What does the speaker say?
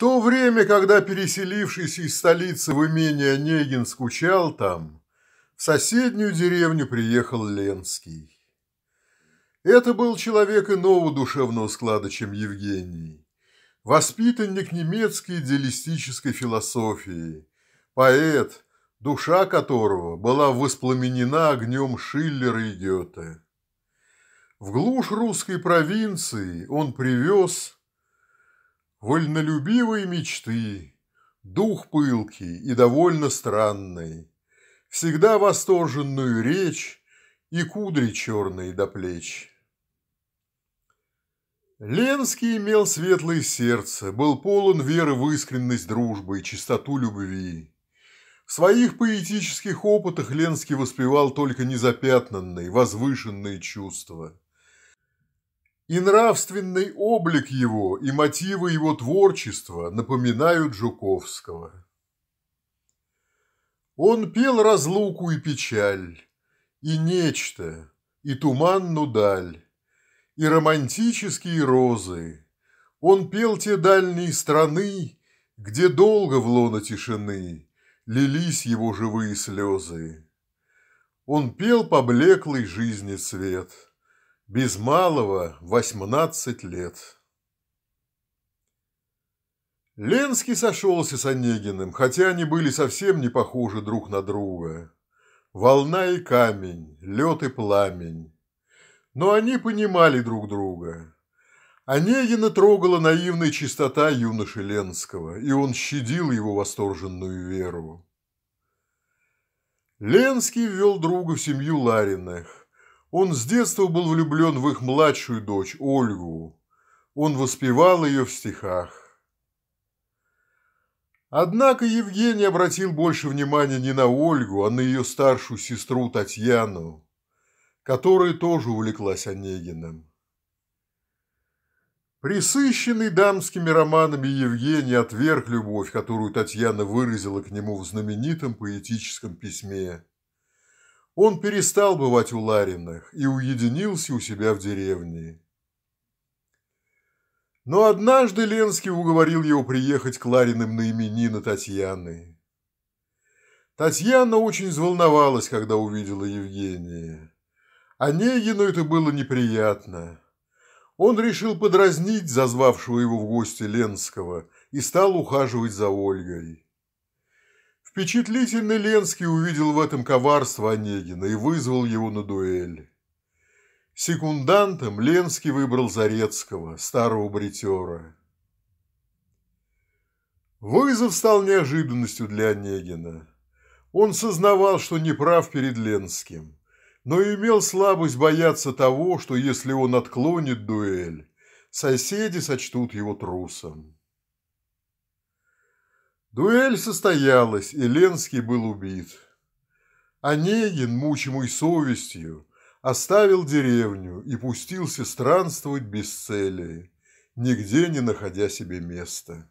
то время, когда переселившийся из столицы в имение Онегин скучал там, в соседнюю деревню приехал Ленский. Это был человек иного душевного склада, чем Евгений. Воспитанник немецкой идеалистической философии, поэт, душа которого была воспламенена огнем Шиллера и Гёте. В глушь русской провинции он привез – Вольнолюбивые мечты, дух пылкий и довольно странный, Всегда восторженную речь и кудри черные до плеч. Ленский имел светлое сердце, был полон веры в искренность дружбы и чистоту любви. В своих поэтических опытах Ленский воспевал только незапятнанные, возвышенные чувства. И нравственный облик его и мотивы его творчества напоминают Жуковского. Он пел разлуку и печаль, и нечто, и туманну даль, и романтические розы. Он пел те дальние страны, где долго в лоно тишины лились его живые слезы. Он пел поблеклый жизни цвет – без малого восемнадцать лет. Ленский сошелся с Онегиным, хотя они были совсем не похожи друг на друга. Волна и камень, лед и пламень. Но они понимали друг друга. Онегина трогала наивная чистота юноши Ленского, и он щадил его восторженную веру. Ленский ввел друга в семью Лариных. Он с детства был влюблен в их младшую дочь, Ольгу. Он воспевал ее в стихах. Однако Евгений обратил больше внимания не на Ольгу, а на ее старшую сестру Татьяну, которая тоже увлеклась Онегиным. Присыщенный дамскими романами Евгений отверг любовь, которую Татьяна выразила к нему в знаменитом поэтическом письме он перестал бывать у Лариных и уединился у себя в деревне. Но однажды Ленский уговорил его приехать к Лариным на именина Татьяны. Татьяна очень взволновалась, когда увидела Евгения. Онегину это было неприятно. Он решил подразнить зазвавшего его в гости Ленского и стал ухаживать за Ольгой. Впечатлительный Ленский увидел в этом коварство Онегина и вызвал его на дуэль. Секундантом Ленский выбрал Зарецкого, старого бритера. Вызов стал неожиданностью для Онегина. Он сознавал, что неправ перед Ленским, но имел слабость бояться того, что если он отклонит дуэль, соседи сочтут его трусом. Дуэль состоялась, и Ленский был убит. Онегин, мучимый совестью, оставил деревню и пустился странствовать без цели, нигде не находя себе места.